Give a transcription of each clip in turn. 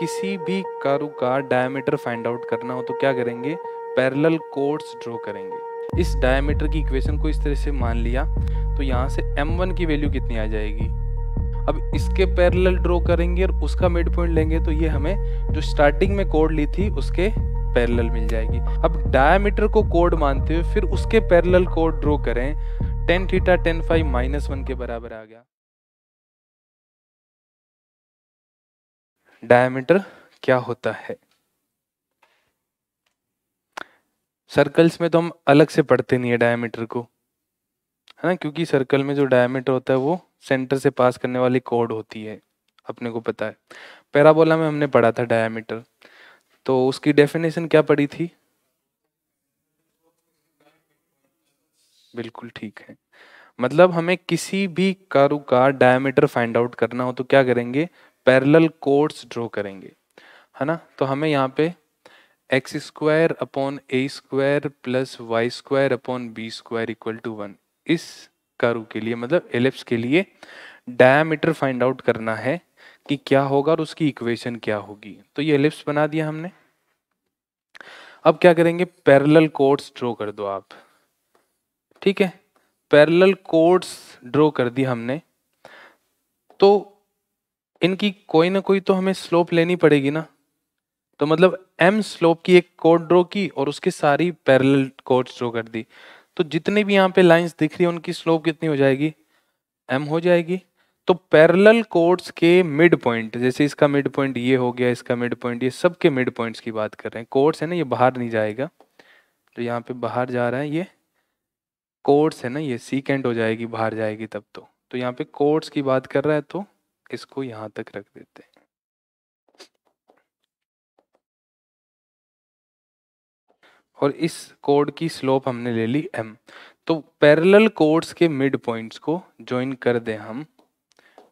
किसी भी कारु का डायमीटर फाइंड आउट करना हो तो क्या करेंगे पैरेलल कोर्ड्स ड्रॉ करेंगे इस डायमीटर की इक्वेशन को इस तरह से मान लिया तो यहाँ से m1 की वैल्यू कितनी आ जाएगी अब इसके पैरेलल ड्रॉ करेंगे और उसका मिड पॉइंट लेंगे तो ये हमें जो स्टार्टिंग में कोड ली थी उसके पैरेलल मिल जाएगी अब डायमीटर को कोड मानते हुए फिर उसके पैरेलल कोड ड्रॉ करें tan theta tan phi minus one के बराबर आ गया डायमीटर क्या होता है सर्कल्स में तो हम अलग से पढ़ते नहीं है डायमीटर को है ना क्योंकि सर्कल में जो डायमीटर होता है वो सेंटर से पास करने वाली कोड होती है अपने को पता है पैराबोला में हमने पढ़ा था डायमीटर तो उसकी डेफिनेशन क्या पड़ी थी बिल्कुल ठीक है मतलब हमें किसी भी कारू का डायमीटर फाइंड आउट करना हो तो क्या करेंगे पैरेलल कोर्ट्स ड्रॉ करेंगे है ना तो हमें यहाँ पे x square upon a square plus y square upon b square equal to one इस कारू के लिए मतलब एलिप्स के लिए डायमीटर फाइंड आउट करना है कि क्या होगा और उसकी इक्वेशन क्या होगी तो ये एलिप्स बना दिया हमने अब क्या करेंगे पैरेलल कोर्ट्स ड्रॉ कर दो आप ठीक है पैरेलल कोर्ट्स ड्रॉ कर दी हमने तो इनकी कोई ना कोई तो हमें स्लोप लेनी पड़ेगी ना तो मतलब एम स्लोप की एक कोड ड्रॉ की और उसकी सारी पैरल कोड्स ड्रॉ कर दी तो जितनी भी यहाँ पे लाइंस दिख रही है उनकी स्लोप कितनी हो जाएगी एम हो जाएगी तो पैरेलल कोड्स के मिड पॉइंट जैसे इसका मिड पॉइंट ये हो गया इसका मिड पॉइंट ये सबके मिड पॉइंट्स की बात कर रहे हैं कोड्स है ना ये बाहर नहीं जाएगा तो यहाँ पे बाहर जा रहा है ये कोड्स है ना ये सीकेंट हो जाएगी बाहर जाएगी तब तो तो यहाँ पे कोड्स की बात कर रहा है तो इसको यहाँ तक रख देते हैं और इस कोड की स्लोप हमने ले ली m तो पैरेलल कोड्स के मिड पॉइंट्स को ज्वाइन कर दें हम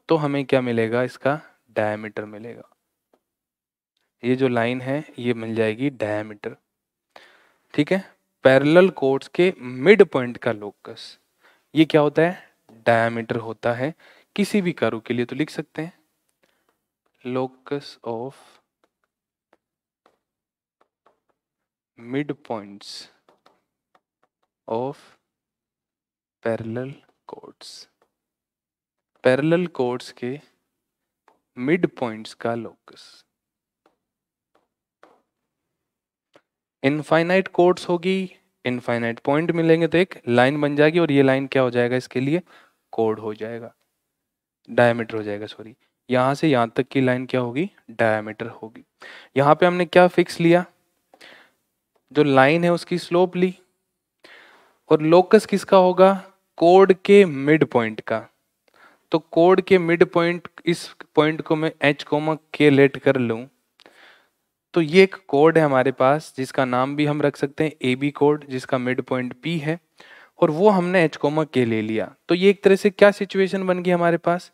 तो हमें क्या मिलेगा इसका डायमीटर मिलेगा ये जो लाइन है ये मिल जाएगी डायमीटर ठीक है पैरेलल कोड्स के मिड पॉइंट का लोकस ये क्या होता है डायमीटर होता है किसी भी कारो के लिए तो लिख सकते हैं locus of mid points of parallel chords parallel chords के मिड पॉइंट्स का लोकस इनफाइनाइट कोड्स होगी इनफाइनाइट पॉइंट मिलेंगे तो एक लाइन बन जाएगी और ये लाइन क्या हो जाएगा इसके लिए कोड हो जाएगा डायमीटर हो जाएगा सॉरी यहाँ से यहाँ तक की लाइन क्या होगी डायमीटर होगी यहाँ पे हमने क्या फिक्स लिया जो लाइन है उसकी स्लोप ली और लोकस किसका होगा कोड के मिड पॉइंट का तो कोड के मिड पॉइंट इस पॉइंट को मैं एच कोमा के लेट कर लूँ तो ये एक कोड है हमारे पास जिसका नाम भी हम रख सकते हैं ए बी कोड जिसका मिड पॉइंट पी है और वो हमने एच कोमा के ले लिया तो ये एक तरह से क्या सिचुएशन बन गई हमारे पास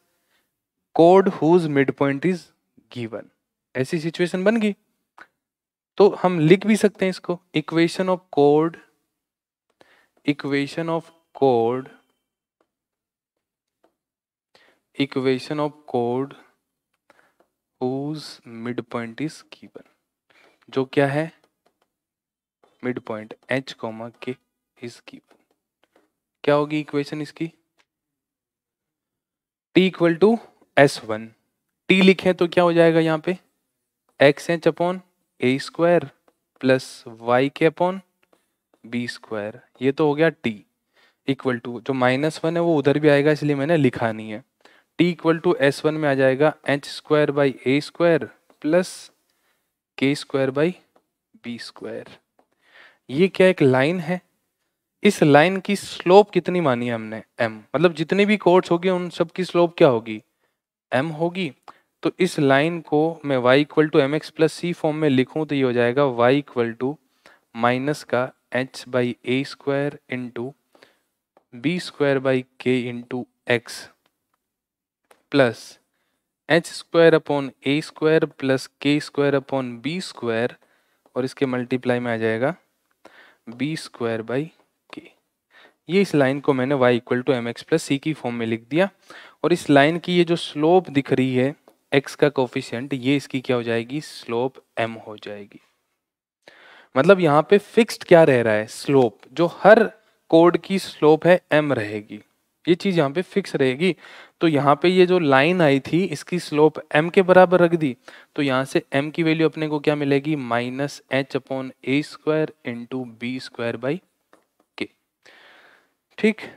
code whose mid point is given ऐसी सिचुएशन बन गई तो हम लिख भी सकते हैं इसको equation of code equation of code equation of code whose mid point is given जो क्या है मिड पॉइंट एच कॉमा के इज गिवन क्या होगी इक्वेशन इसकी t equal to S one T लिखे तो क्या हो जाएगा यहाँ पे x H upon a square plus Y के अपॉन बी स्क्वायर ये तो हो गया टी इक्वल टू जो माइनस वन है वो उधर भी आएगा इसलिए मैंने लिखा नहीं है T equal to S one में आ जाएगा h square by a square plus k square by b square ये क्या एक लाइन है इस लाइन की स्लोप कितनी मानी है हमने एम मतलब जितनी भी कोर्ट्स होगी उन सब की स्लोप क्या होगी एम होगी तो इस लाइन को मैं y equal to m x plus c form में लिखूं तो ये हो जाएगा वाई इक्वल टू माइनस का h by a square into b square by k into x plus h square upon a square plus k square upon b square और इसके multiply में आ जाएगा बी स्क्वायर बाई के ये इस line को मैंने y equal to m x plus c की फॉर्म में लिख दिया और इस लाइन की ये जो स्लोप दिख रही है एक्स का कोफिशियंट ये इसकी क्या हो जाएगी स्लोप एम हो जाएगी मतलब यहाँ पे फिक्स्ड क्या रह रहा है स्लोप जो हर कोड की स्लोप है एम रहेगी ये चीज यहाँ पे फिक्स रहेगी तो यहाँ पे ये जो लाइन आई थी इसकी स्लोप एम के बराबर रख दी तो यहाँ से एम की वैल्यू अपने को क्या मिलेगी minus h upon a square into b square by k ठीक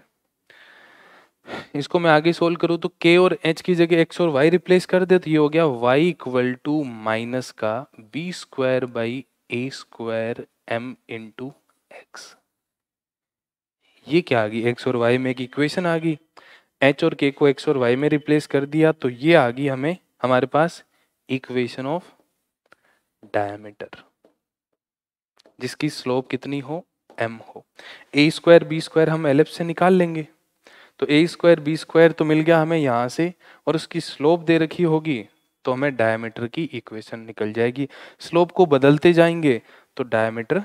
इसको मैं आगे सोल्व करूँ तो के और एच की जगह एक्स और वाई रिप्लेस कर दे तो ये हो गया वाई इक्वल टू माइनस का b square by a square m into x ये क्या आ गई एक्स और वाई में एक इक्वेशन आ गई एच और के को एक्स और वाई में रिप्लेस कर दिया तो ये आ गई हमें हमारे पास इक्वेशन ऑफ डायमीटर जिसकी स्लोप कितनी हो एम हो ए स्क्वायर बी स्क्वायर हम एल से निकाल लेंगे तो ए स्क्वायर बी स्क्वायर तो मिल गया हमें यहाँ से और उसकी स्लोप दे रखी होगी तो हमें डायमीटर की इक्वेशन निकल जाएगी स्लोप को बदलते जाएंगे तो डायमीटर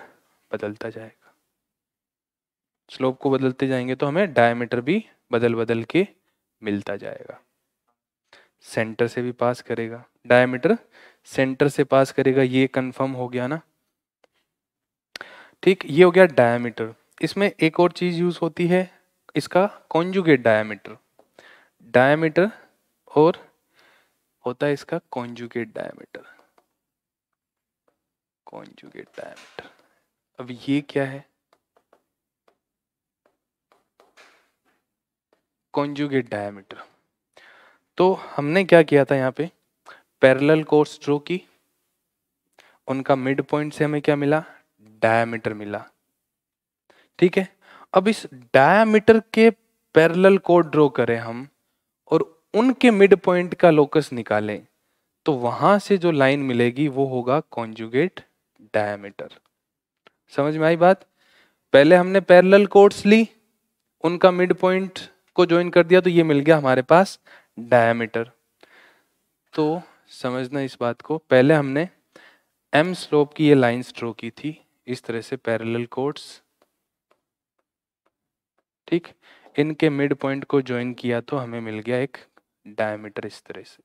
बदलता जाएगा स्लोप को बदलते जाएंगे तो हमें डायमीटर भी बदल बदल के मिलता जाएगा सेंटर से भी पास करेगा डायमीटर सेंटर से पास करेगा ये कंफर्म हो गया ना ठीक ये हो गया डायमीटर इसमें एक और चीज़ यूज़ होती है इसका कॉन्जुगेट डायामीटर डायामीटर और होता है इसका कॉन्जुगेट डायामीटर कॉन्जुगेट डायामीटर अब ये क्या है कॉन्जुगेट डायामीटर तो हमने क्या किया था यहाँ पे पैरेलल कोर्स ड्रो की उनका मिड पॉइंट से हमें क्या मिला डायामीटर मिला ठीक है अब इस डायमीटर के पैरेलल कोड ड्रॉ करें हम और उनके मिड पॉइंट का लोकस निकालें तो वहां से जो लाइन मिलेगी वो होगा कॉन्जुगेट डायमीटर समझ में आई बात पहले हमने पैरेलल कोड्स ली उनका मिड पॉइंट को ज्वाइन कर दिया तो ये मिल गया हमारे पास डायमीटर तो समझना इस बात को पहले हमने एम स्लोप की ये लाइन ड्रॉ की थी इस तरह से पैरेलल कोड्स ठीक इनके मिड पॉइंट को ज्वाइन किया तो हमें मिल गया एक डायमीटर इस तरह से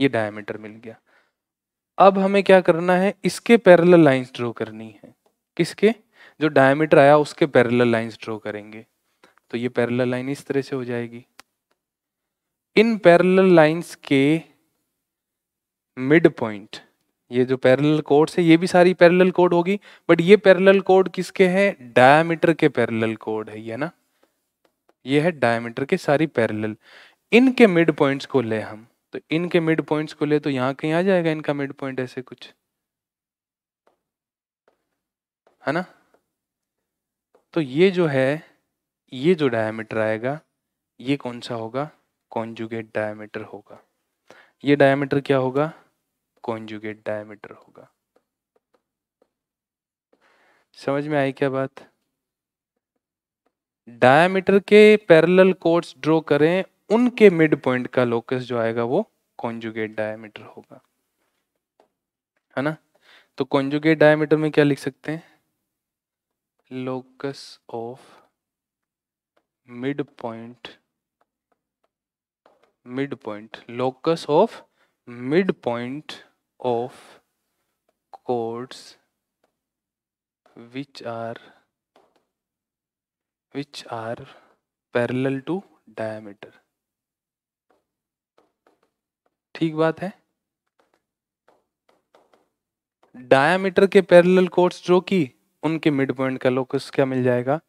ये डायमीटर मिल गया अब हमें क्या करना है इसके पैरल लाइंस ड्रॉ करनी है किसके जो डायमीटर आया उसके पैरल लाइंस ड्रॉ करेंगे तो ये पैरल लाइन इस तरह से हो जाएगी इन पैरल लाइंस के मिड पॉइंट ये जो पैरेलल कोड्स है ये भी सारी पैरेलल कोड होगी बट ये पैरेलल कोड किसके हैं डायमीटर के पैरेलल कोड है ये ना ये है डायमीटर के सारी पैरेलल इनके मिड पॉइंट्स को ले हम तो इनके मिड पॉइंट्स को ले तो यहाँ कहीं आ जाएगा इनका मिड पॉइंट ऐसे कुछ है ना तो ये जो है ये जो डायमीटर आएगा ये कौन सा होगा कॉन्जुगेट डायमीटर होगा ये डायमीटर क्या होगा कॉन्जुगेट डायमीटर होगा समझ में आई क्या बात डायमीटर के पैरेलल कोर्ट्स ड्रॉ करें उनके मिड पॉइंट का लोकस जो आएगा वो कॉन्जुगेट डायमीटर होगा है ना तो कॉन्जुगेट डायमीटर में क्या लिख सकते हैं locus of mid point mid point locus of mid point of codes which are which are parallel to diameter ठीक बात है डायमीटर के पैरेलल कोड्स जो कि उनके मिड पॉइंट का लोकस क्या मिल जाएगा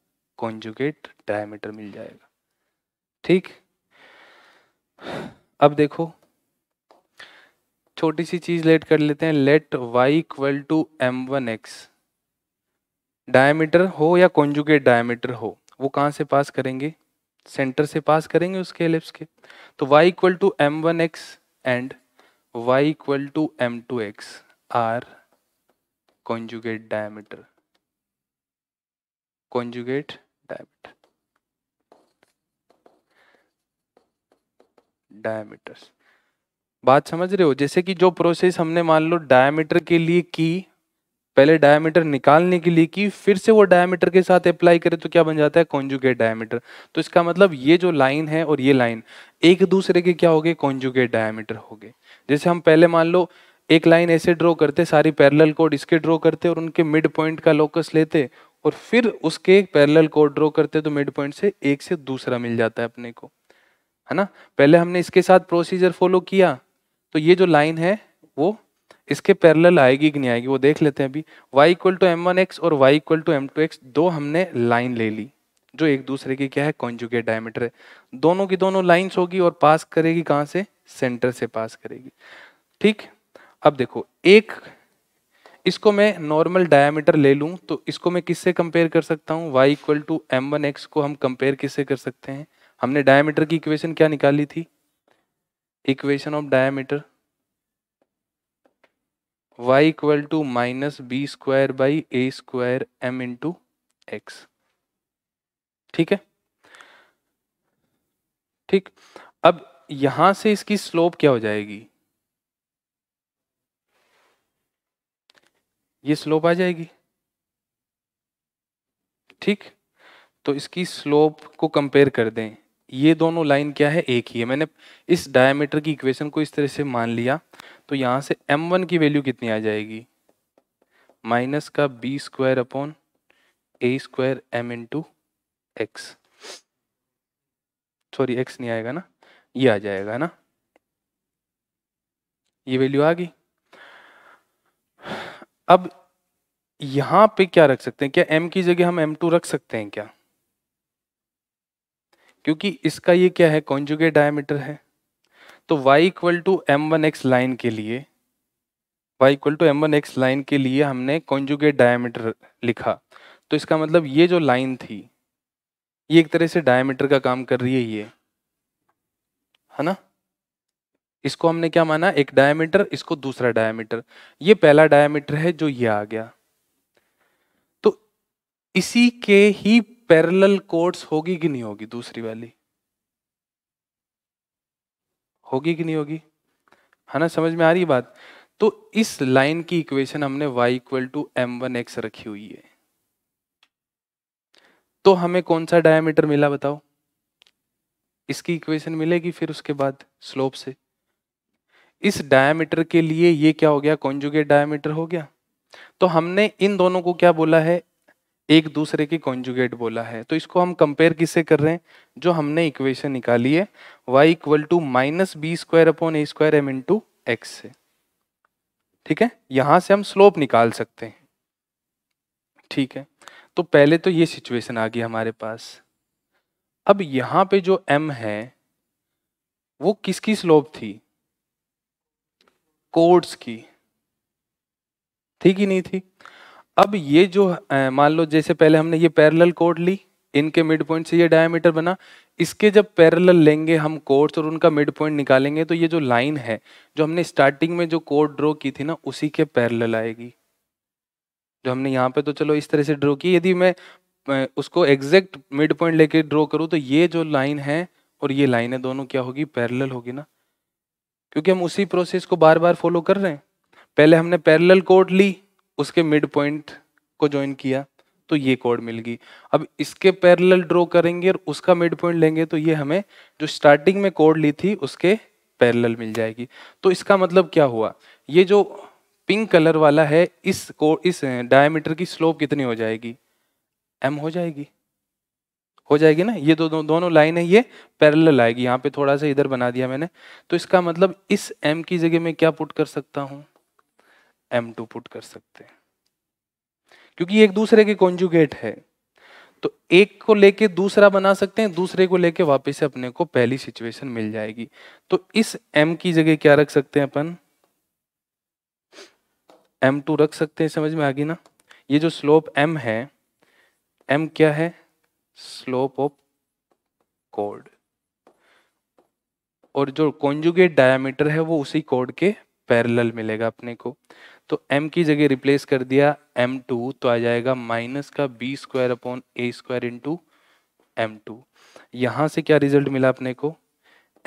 कॉन्जुगेट डायमीटर मिल जाएगा ठीक अब देखो छोटी सी चीज लेट कर लेते हैं let y equal to m one x diameter हो या कॉन्जुगेट डायमीटर हो वो कहाँ से पास करेंगे सेंटर से पास करेंगे उसके एलिप्स के तो y equal to m one x and y equal to m two x are conjugate diameter conjugate diameter diameters बात समझ रहे हो जैसे कि जो प्रोसेस हमने मान लो डायमीटर के लिए की पहले डायमीटर निकालने के लिए की फिर से वो डायमीटर के साथ अप्लाई करें तो क्या बन जाता है कॉन्जुगेट डायमीटर तो इसका मतलब ये जो लाइन है और ये लाइन एक दूसरे के क्या हो गए कॉन्जुगेट डायमीटर हो गए जैसे हम पहले मान लो एक लाइन ऐसे ड्रॉ करते सारी पैरेलल कोड इसके ड्रॉ करते और उनके मिड पॉइंट का लोकस लेते और फिर उसके पैरेलल कोड ड्रॉ करते तो मिड पॉइंट से एक से दूसरा मिल जाता है अपने को है ना पहले हमने इसके साथ प्रोसीजर फॉलो किया तो ये जो लाइन है वो इसके पैरेलल आएगी कि नहीं आएगी वो देख लेते हैं अभी y equal to m one x और y equal to m two x दो हमने लाइन ले ली जो एक दूसरे की क्या है कॉन्जुकेट डायमीटर है दोनों की दोनों लाइंस होगी और पास करेगी कहाँ से सेंटर से पास करेगी ठीक अब देखो एक इसको मैं नॉर्मल डायमीटर ले लूँ तो इसको मैं किससे कंपेयर कर सकता हूँ y equal to m one x को हम कंपेयर किससे कर सकते हैं हमने डायमीटर की इक्वेशन क्या निकाली थी equation of diameter y equal to minus b square by a square m into x ठीक है ठीक अब यहां से इसकी स्लोप क्या हो जाएगी ये स्लोप आ जाएगी ठीक तो इसकी स्लोप को कंपेयर कर दें ये दोनों लाइन क्या है एक ही है मैंने इस डायमीटर की इक्वेशन को इस तरह से मान लिया तो यहाँ से m1 की वैल्यू कितनी आ जाएगी माइनस का b square upon a square m into x sorry x नहीं आएगा ना ये आ जाएगा ना ये वैल्यू आ गई अब यहाँ पे क्या रख सकते हैं क्या m की जगह हम m2 रख सकते हैं क्या क्योंकि इसका ये क्या है कॉन्जुगेट डायमीटर है तो y equal to m one x line के लिए y equal to m one x line के लिए हमने कॉन्जुगेट डायमीटर लिखा तो इसका मतलब ये जो लाइन थी ये एक तरह से डायमीटर का काम कर रही है ये है ना इसको हमने क्या माना एक डायमीटर इसको दूसरा डायमीटर ये पहला डायमीटर है जो ये आ गया तो इसी के ही पैरेलल कोर्ट्स होगी कि नहीं होगी दूसरी वाली होगी कि नहीं होगी है ना समझ में आ रही बात तो इस लाइन की इक्वेशन हमने y equal to m one x रखी हुई है तो हमें कौन सा डायमीटर मिला बताओ इसकी इक्वेशन मिलेगी फिर उसके बाद स्लोप से इस डायमीटर के लिए ये क्या हो गया कॉन्जुगेट डायामीटर हो गया तो हमने इन दोनों को क्या बोला है एक दूसरे की कॉन्जुगेट बोला है तो इसको हम कंपेयर किससे कर रहे हैं जो हमने इक्वेशन निकाली है y equal to minus b square upon a square m into x से ठीक है यहां से हम स्लोप निकाल सकते हैं ठीक है तो पहले तो ये सिचुएशन आ गई हमारे पास अब यहां पे जो m है वो किसकी स्लोप थी कोर्ट्स की थी कि नहीं थी अब ये जो मान लो जैसे पहले हमने ये पैरेलल कोड ली इनके मिड पॉइंट से ये डायमीटर बना इसके जब पैरेलल लेंगे हम कोर्ट्स और उनका मिड पॉइंट निकालेंगे तो ये जो लाइन है जो हमने स्टार्टिंग में जो कोड ड्रॉ की थी ना उसी के पैरेलल आएगी जो हमने यहाँ पे तो चलो इस तरह से ड्रॉ की यदि मैं उसको एग्जैक्ट मिड पॉइंट लेके ड्रॉ करूँ तो ये जो लाइन है और ये लाइन है दोनों क्या होगी पैरेलल होगी ना क्योंकि हम उसी प्रोसेस को बार बार फॉलो कर रहे हैं पहले हमने पैरेलल कोड ली उसके मिड पॉइंट को ज्वाइन किया तो ये कोड मिल गई अब इसके पैरेलल ड्रॉ करेंगे और उसका मिड पॉइंट लेंगे तो ये हमें जो स्टार्टिंग में कोड ली थी उसके पैरेलल मिल जाएगी तो इसका मतलब क्या हुआ ये जो पिंक कलर वाला है इस को इस डायमीटर की स्लोप कितनी हो जाएगी एम हो जाएगी हो जाएगी ना ये दो, दो दोनों लाइन है ये पैरेलल आएगी यहाँ पे थोड़ा सा इधर बना दिया मैंने तो इसका मतलब इस एम की जगह मैं क्या पुट कर सकता हूँ एम टू पुट कर सकते हैं क्योंकि एक दूसरे के कॉन्जुगेट है तो एक को लेके दूसरा बना सकते हैं दूसरे को लेके वापस से अपने को पहली सिचुएशन मिल जाएगी तो इस एम की जगह क्या रख सकते हैं अपन एम टू रख सकते हैं समझ में आ गई ना ये जो स्लोप एम है एम क्या है स्लोप ऑफ कोड और जो कॉन्जुगेट डायामीटर है वो उसी कोड के पैरेलल मिलेगा अपने को तो m की जगह रिप्लेस कर दिया m2 तो आ जाएगा माइनस का b square upon a square into m two यहाँ से क्या रिजल्ट मिला अपने को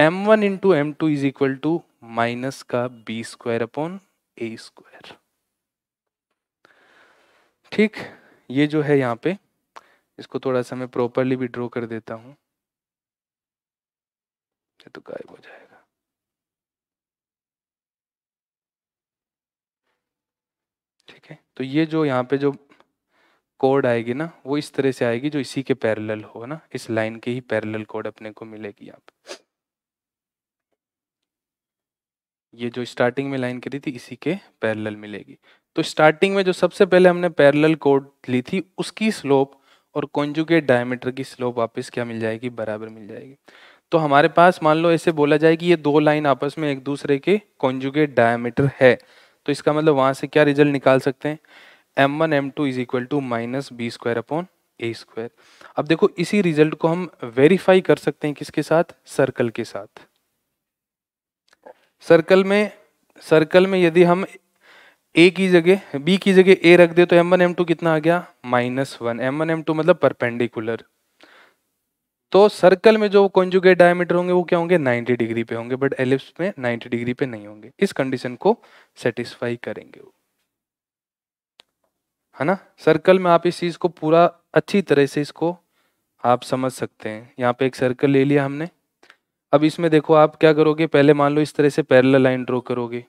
m1 one into m two is equal to minus का b square upon a square ठीक ये जो है यहाँ पे इसको थोड़ा सा मैं प्रॉपरली भी ड्रॉ कर देता हूँ तो गायब हो जाए ठीक है तो ये जो यहाँ पे जो कोड आएगी ना वो इस तरह से आएगी जो इसी के पैरेलल हो ना इस लाइन के ही पैरेलल कोड अपने को मिलेगी यहाँ पे ये जो स्टार्टिंग में लाइन करी थी इसी के पैरेलल मिलेगी तो स्टार्टिंग में जो सबसे पहले हमने पैरेलल कोड ली थी उसकी स्लोप और कॉन्जुगेट डायमीटर की स्लोप वापस क्या मिल जाएगी बराबर मिल जाएगी तो हमारे पास मान लो ऐसे बोला जाए कि ये दो लाइन आपस में एक दूसरे के कॉन्जुगेट डायमीटर है तो इसका मतलब वहां से क्या रिजल्ट निकाल सकते हैं m one m two is equal to minus b square upon a square अब देखो इसी रिजल्ट को हम वेरीफाई कर सकते हैं किसके साथ सर्कल के साथ सर्कल में सर्कल में यदि हम ए की जगह बी की जगह ए रख दे तो एम वन एम टू कितना आ गया minus one m one m two मतलब परपेंडिकुलर तो सर्कल में जो कॉन्जुगेट डायमीटर होंगे वो क्या होंगे 90 डिग्री पे होंगे बट एलिप्स में 90 डिग्री पे नहीं होंगे इस कंडीशन को सेटिस्फाई करेंगे वो है ना सर्कल में आप इस चीज को पूरा अच्छी तरह से इसको आप समझ सकते हैं यहाँ पे एक सर्कल ले लिया हमने अब इसमें देखो आप क्या करोगे पहले मान लो इस तरह से पैरल लाइन ड्रॉ करोगे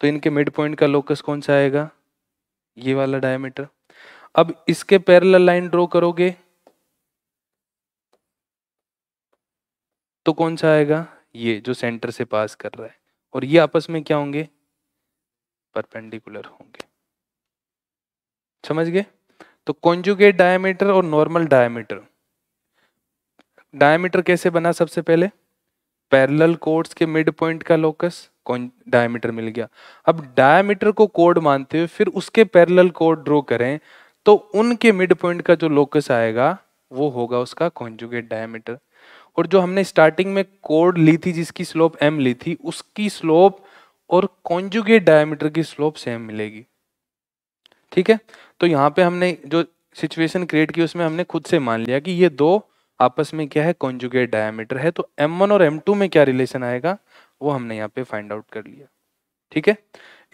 तो इनके मिड पॉइंट का लोकस कौन सा आएगा ये वाला डायमीटर अब इसके पैरल लाइन ड्रॉ करोगे तो कौन सा आएगा ये जो सेंटर से पास कर रहा है और ये आपस में क्या होंगे परपेंडिकुलर होंगे समझ गए तो कॉन्जुगेट डायमीटर और नॉर्मल डायमीटर डायमीटर कैसे बना सबसे पहले पैरेलल कोड्स के मिड पॉइंट का लोकस डायमीटर मिल गया अब डायमीटर को कोड मानते हुए फिर उसके पैरेलल कोड ड्रॉ करें तो उनके मिड पॉइंट का जो लोकस आएगा वो होगा उसका कॉन्जुगेट डायमीटर और जो हमने स्टार्टिंग में कोड ली थी जिसकी स्लोप एम ली थी उसकी स्लोप और कॉन्जुगेट डायमीटर की स्लोप सेम मिलेगी ठीक है तो यहाँ पे हमने जो सिचुएशन क्रिएट की उसमें हमने खुद से मान लिया कि ये दो आपस में क्या है कॉन्जुगेट डायमीटर है तो वन और टू में क्या रिलेशन आएगा वो हमने यहाँ पे फाइंड आउट कर लिया ठीक है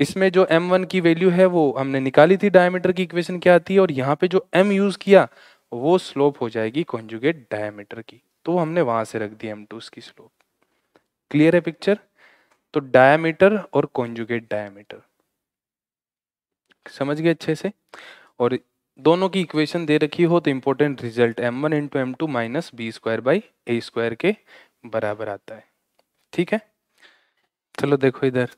इसमें जो M1 की वैल्यू है वो हमने निकाली थी डायमीटर की इक्वेशन क्या आती है और यहाँ पे जो M यूज किया वो स्लोप हो जाएगी कॉन्जुगेट डायमीटर की तो हमने वहां से रख दिया एम टू उसकी स्लोप क्लियर है पिक्चर तो डायमीटर और कॉन्जुगेट डायमीटर समझ गए अच्छे से और दोनों की इक्वेशन दे रखी हो तो important result m one into m two minus b square by a square के बराबर आता है ठीक है चलो देखो इधर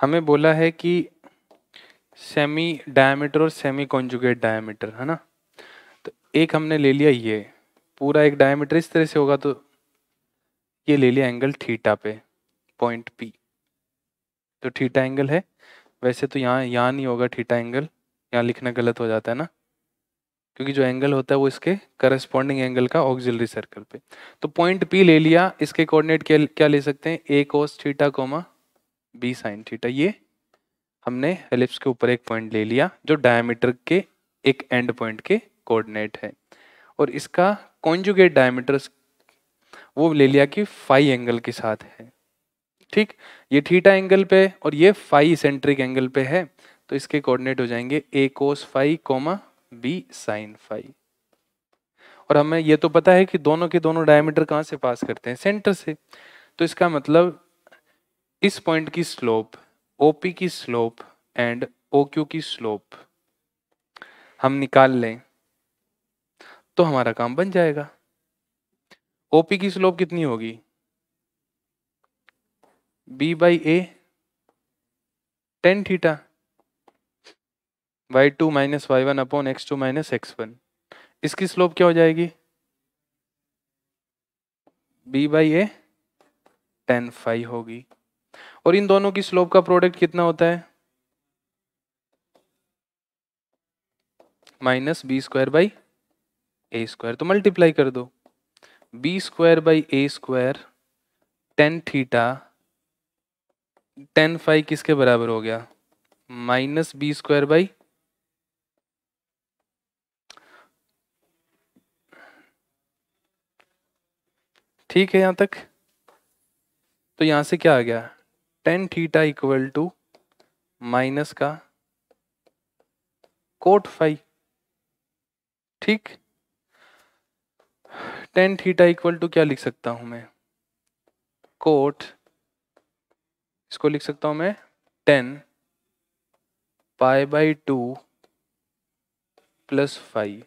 हमें बोला है कि सेमी डायमीटर और सेमी कॉन्जुगेट डायमीटर है ना तो एक हमने ले लिया ये पूरा एक डायमीटर इस तरह से होगा तो ये ले लिया एंगल थीटा पे पॉइंट पी तो थीटा एंगल है वैसे तो यहाँ यहाँ नहीं होगा थीटा एंगल यहाँ लिखना गलत हो जाता है ना क्योंकि जो एंगल होता है वो इसके करस्पॉन्डिंग एंगल का ऑक्जिलरी सर्कल पे तो पॉइंट पी ले लिया इसके कोऑर्डिनेट क्या क्या ले सकते हैं a cos theta comma b sine theta ये हमने एलिप्स के ऊपर एक पॉइंट ले लिया जो डायमीटर के एक एंड पॉइंट के कोऑर्डिनेट है और इसका कॉन्जुगेट डायमीटर वो ले लिया कि फाइव एंगल के साथ है ठीक ये थीटा एंगल पे और ये फाइव सेंट्रिक एंगल पे है तो इसके कोऑर्डिनेट हो जाएंगे a cos phi comma b sine phi और हमें ये तो पता है कि दोनों के दोनों डायमीटर कहाँ से पास करते हैं सेंटर से तो इसका मतलब इस पॉइंट की स्लोप पी की स्लोप एंड क्यू की स्लोप हम निकाल लें तो हमारा काम बन जाएगा ओपी की स्लोप कितनी होगी b by a tan theta y two minus y one upon x two minus x one इसकी स्लोप क्या हो जाएगी b by a tan phi होगी और इन दोनों की स्लोप का प्रोडक्ट कितना होता है minus b square by a square तो मल्टीप्लाई कर दो b square by a square tan theta tan phi किसके बराबर हो गया माइनस बी स्क्वायर बाई ठीक है यहां तक तो यहां से क्या आ गया ten theta equal to minus का कोट फाइव ठीक टेन थीटा इक्वल टू क्या लिख सकता हूं मैं कोट इसको लिख सकता हूं मैं ten pi by two plus five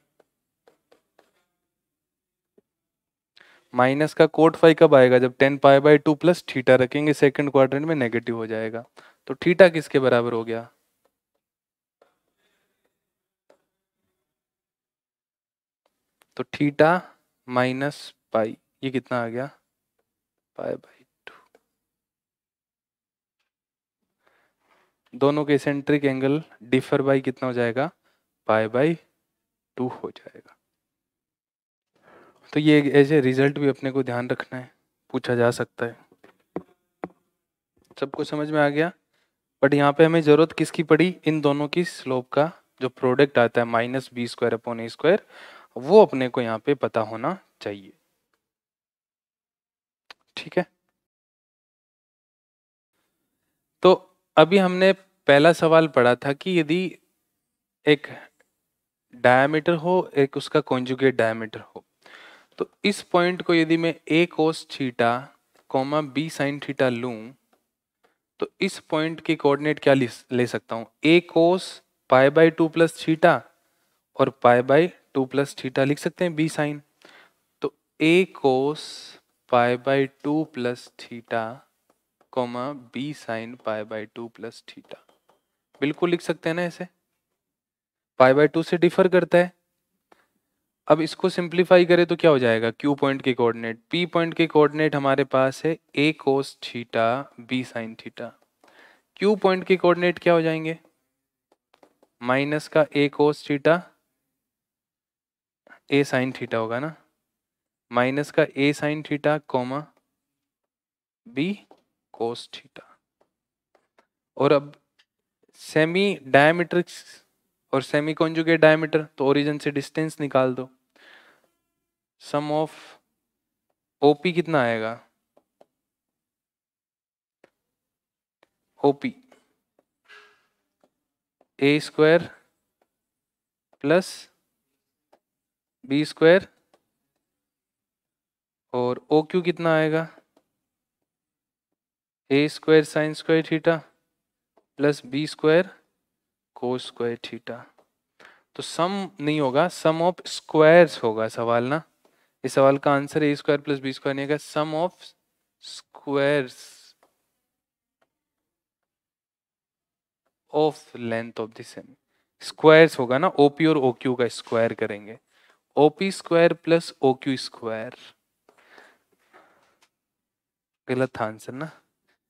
minus का कोट फाइव कब आएगा जब ten pi by two plus theta रखेंगे सेकंड क्वाड्रेंट में नेगेटिव हो जाएगा तो थीटा किसके बराबर हो गया तो थीटा माइनस पाई ये कितना आ गया पाई बाई टू दोनों के सेंट्रिक एंगल डिफर बाई कितना हो जाएगा पाई बाई टू हो जाएगा तो ये एज ए रिज़ल्ट भी अपने को ध्यान रखना है पूछा जा सकता है सबको समझ में आ गया बट यहाँ पे हमें ज़रूरत किसकी पड़ी इन दोनों की स्लोप का जो प्रोडक्ट आता है minus b square upon a square वो अपने को यहाँ पे पता होना चाहिए ठीक है तो अभी हमने पहला सवाल पढ़ा था कि यदि एक डायमीटर हो एक उसका कॉन्जुगेट डायमीटर हो तो इस पॉइंट को यदि मैं a cos theta comma b sine theta लूँ तो इस पॉइंट के कोऑर्डिनेट क्या ले सकता हूँ ए cos pi by two plus theta और पाए बाई टू प्लस थीटा लिख सकते हैं बी साइन तो a cos pi by two plus theta comma b sine pi by two plus theta बिल्कुल लिख सकते हैं ना ऐसे पाए बाई टू से डिफर करता है अब इसको सिंप्लीफाई करें तो क्या हो जाएगा क्यू पॉइंट के कोऑर्डिनेट पी पॉइंट के कोऑर्डिनेट हमारे पास है a cos theta b sine theta Q point के कोऑर्डिनेट क्या हो जाएंगे माइनस का a cos theta a sine theta होगा ना माइनस का a sine theta comma b cos theta और अब सेमी डायमीटर और सेमी कॉन्जुगेट डायमीटर तो ओरिजिन से डिस्टेंस निकाल दो सम ऑफ ओपी कितना आएगा OP a square plus b square और ओ क्यू कितना आएगा a square sine square theta plus b square cos square theta तो सम नहीं होगा सम ऑफ स्क्वायर्स होगा सवाल ना इस सवाल का answer a square plus b square नहीं आएगा sum of squares of length of the semi squares होगा ना ओपी और ओक्यू का स्क्वायर करेंगे OP square plus OQ square गलत था आंसर ना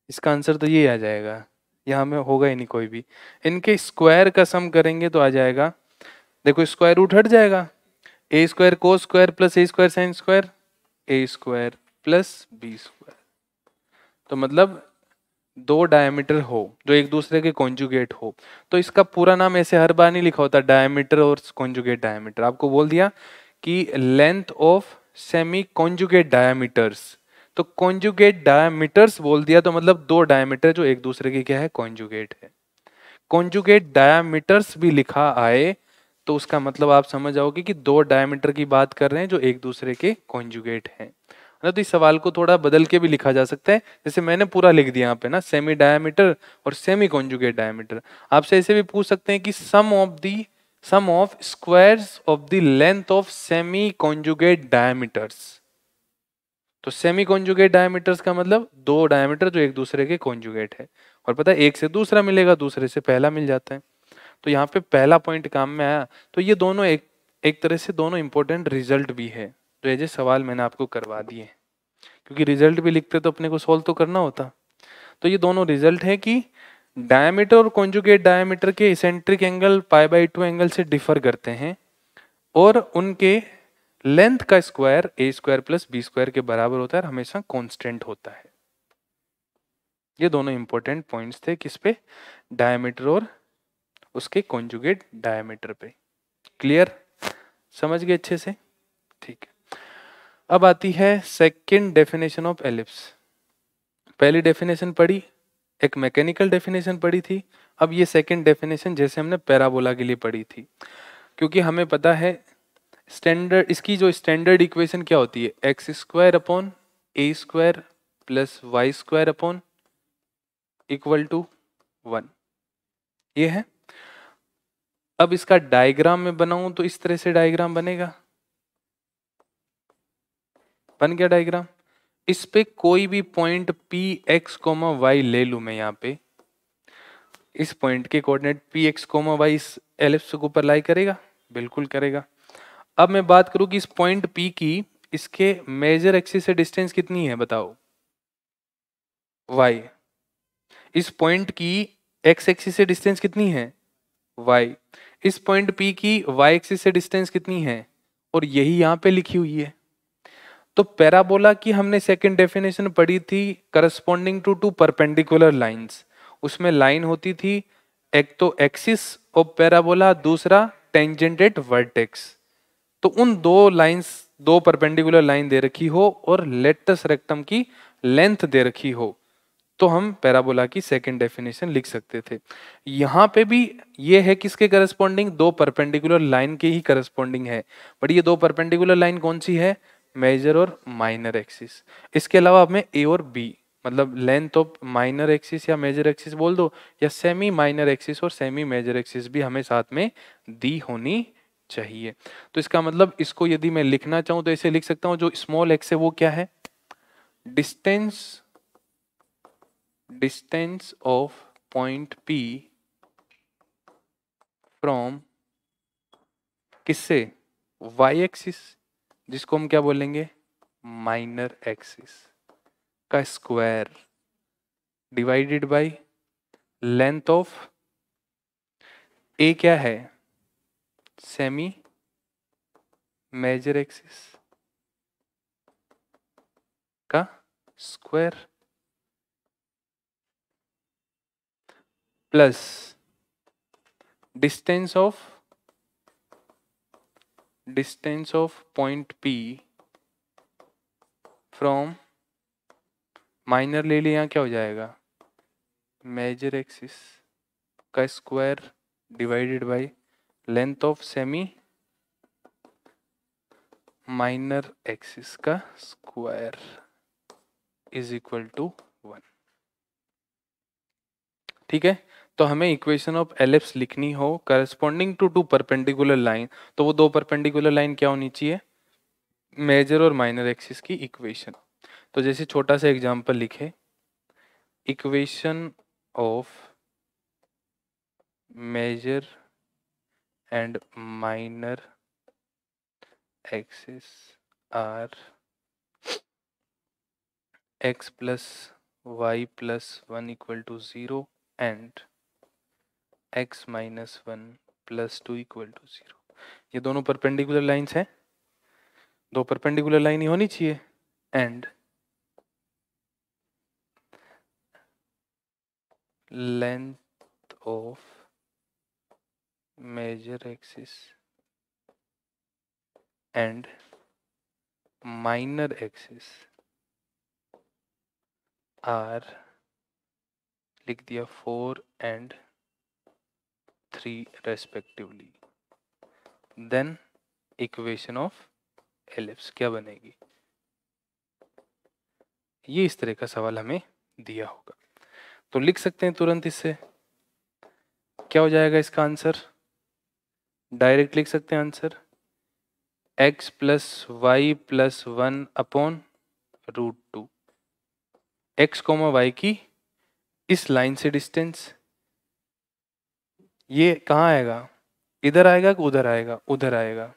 इसका आंसर तो ये आ जाएगा यहाँ में होगा ही नहीं कोई भी इनके स्क्वायर का सम करेंगे तो आ जाएगा देखो स्क्वायर रूट हट जाएगा a square cos square plus a square sine square a square plus b square तो मतलब दो डायमीटर हो जो एक दूसरे के कॉन्जुगेट हो तो इसका पूरा नाम ऐसे हर बार नहीं लिखा होता डायमीटर और कॉन्जुगेट डायमीटर आपको बोल दिया कि length of semi conjugate diameters तो कॉन्जुगेट डायमीटर्स बोल दिया तो मतलब दो डायमीटर जो एक दूसरे के क्या है कॉन्जुगेट है कॉन्जुगेट डायमीटर्स भी लिखा आए तो उसका मतलब आप समझ जाओगे कि दो डायमीटर की बात कर रहे हैं जो एक दूसरे के कॉन्जुगेट हैं ना तो इस सवाल को थोड़ा बदल के भी लिखा जा सकता है जैसे मैंने पूरा लिख दिया यहाँ पे ना सेमी डायमीटर और सेमी कॉन्जुगेट डायमीटर आपसे ऐसे भी पूछ सकते हैं कि sum of the sum of squares of the length of semi conjugate diameters तो सेमी कॉन्जुगेट डायमीटर्स का मतलब दो डायमीटर जो एक दूसरे के कॉन्जुगेट है और पता है एक से दूसरा मिलेगा दूसरे से पहला मिल जाता है तो यहाँ पे पहला पॉइंट काम में आया तो ये दोनों एक एक तरह से दोनों इंपॉर्टेंट रिजल्ट भी है तो एज सवाल मैंने आपको करवा दिए क्योंकि रिजल्ट भी लिखते तो अपने को सॉल्व तो करना होता तो ये दोनों रिजल्ट है कि डायमीटर और कॉन्जुगेट डायमीटर के eccentric angle pi by two angle से डिफर करते हैं और उनके लेंथ का square a square plus b square के बराबर होता है हमेशा कॉन्स्टेंट होता है ये दोनों इंपॉर्टेंट पॉइंट्स थे किस पे डायमीटर और उसके कॉन्जुगेट डायमीटर पे क्लियर समझ गए अच्छे से ठीक है अब आती है सेकेंड डेफिनेशन ऑफ एलिप्स पहली डेफिनेशन पढ़ी एक मैकेनिकल डेफिनेशन पढ़ी थी अब ये सेकेंड डेफिनेशन जैसे हमने पैराबोला के लिए पढ़ी थी क्योंकि हमें पता है स्टैंडर्ड इसकी जो स्टैंडर्ड इक्वेशन क्या होती है x square upon a square plus y square upon equal to one ये है अब इसका डायग्राम में बनाऊं तो इस तरह से डायग्राम बनेगा बन गया डायग्राम इस पे कोई भी point P x comma y ले लू मैं यहां पे इस पॉइंट के coordinate P x comma y इस एलिप्स के ऊपर लाई करेगा बिल्कुल करेगा अब मैं बात करूं कि इस पॉइंट पी की इसके मेजर एक्सिस से डिस्टेंस कितनी है बताओ वाई इस पॉइंट की एक्स एक्सिस से डिस्टेंस कितनी है वाई इस पॉइंट पी की वाई एक्सिस से डिस्टेंस कितनी है और यही यहां पे लिखी हुई है तो पैराबोला की हमने सेकंड डेफिनेशन पढ़ी थी corresponding to two perpendicular lines उसमें लाइन होती थी एक तो एक्सिस ऑफ पैराबोला दूसरा टेंजेंटेड वर्टेक्स तो उन दो लाइंस दो परपेंडिकुलर लाइन दे रखी हो और लेटस रेक्टम की लेंथ दे रखी हो तो हम पैराबोला की सेकंड डेफिनेशन लिख सकते थे यहाँ पे भी ये है किसके करस्पॉन्डिंग दो परपेंडिकुलर लाइन के ही करस्पॉन्डिंग है बट ये दो परपेंडिकुलर लाइन कौन सी है मेजर और माइनर एक्सिस इसके अलावा हमें ए और बी मतलब लेंथ ऑफ माइनर एक्सिस या मेजर एक्सिस बोल दो या सेमी माइनर एक्सिस और सेमी मेजर एक्सिस भी हमें साथ में दी होनी चाहिए तो इसका मतलब इसको यदि मैं लिखना चाहूँ तो ऐसे लिख सकता हूँ जो स्मॉल एक्स है वो क्या है distance distance of point P from किससे वाई एक्सिस जिसको हम क्या बोलेंगे माइनर एक्सिस का square divided by length of a क्या है सेमी मेजर एक्सिस का square plus distance of distance of point P from minor ले लिया क्या हो जाएगा मेजर एक्सिस का square divided by length of semi minor axis का square is equal to one ठीक है तो हमें इक्वेशन ऑफ एलिप्स लिखनी हो corresponding to two perpendicular line तो वो दो परपेंडिकुलर लाइन क्या होनी चाहिए मेजर और माइनर एक्सिस की इक्वेशन तो जैसे छोटा सा एग्जांपल लिखे equation of major and minor axis are x plus y plus one equal to zero and x minus one plus two equal to zero ये दोनों परपेंडिकुलर लाइंस हैं दो परपेंडिकुलर लाइन ही होनी चाहिए and length of major axis and minor axis are लिख दिया four and three respectively. Then equation of ellipse क्या बनेगी ये इस तरह का सवाल हमें दिया होगा तो लिख सकते हैं तुरंत इससे क्या हो जाएगा इसका आंसर डायरेक्ट लिख सकते हैं answer x plus y plus one upon root two x comma y की इस लाइन से डिस्टेंस ये कहाँ आएगा इधर आएगा कि उधर आएगा उधर आएगा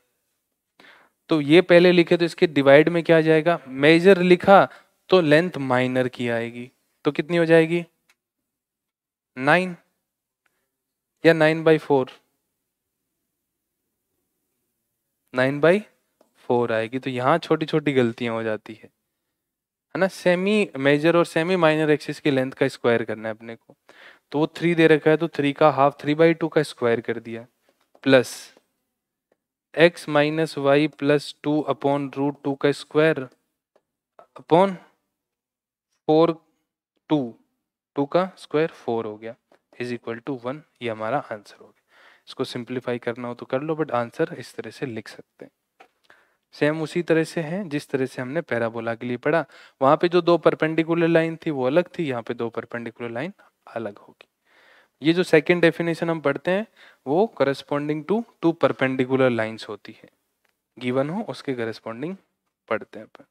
तो ये पहले लिखे तो इसके डिवाइड में क्या जाएगा मेजर लिखा तो लेंथ माइनर की आएगी तो कितनी हो जाएगी नाइन या nine by four nine by four आएगी तो यहां छोटी छोटी गलतियां हो जाती है है ना सेमी मेजर और सेमी माइनर एक्सिस की लेंथ का स्क्वायर करना है अपने को तो वो थ्री दे रखा है तो थ्री का हाफ थ्री बाई टू का स्क्वायर कर दिया plus x minus y plus two upon root two का square upon four two two का स्क्वायर फोर हो गया इज इक्वल टू वन ये हमारा आंसर हो गया इसको सिंप्लीफाई करना हो तो कर लो बट आंसर इस तरह से लिख सकते हैं सेम उसी तरह से है जिस तरह से हमने पैराबोला के लिए पढ़ा वहां पे जो दो परपेंडिकुलर लाइन थी वो अलग थी यहाँ पे दो परपेंडिकुलर लाइन अलग होगी ये जो सेकेंड डेफिनेशन हम पढ़ते हैं वो corresponding to two perpendicular lines होती है गिवन हो उसके करस्पॉन्डिंग पढ़ते हैं अपन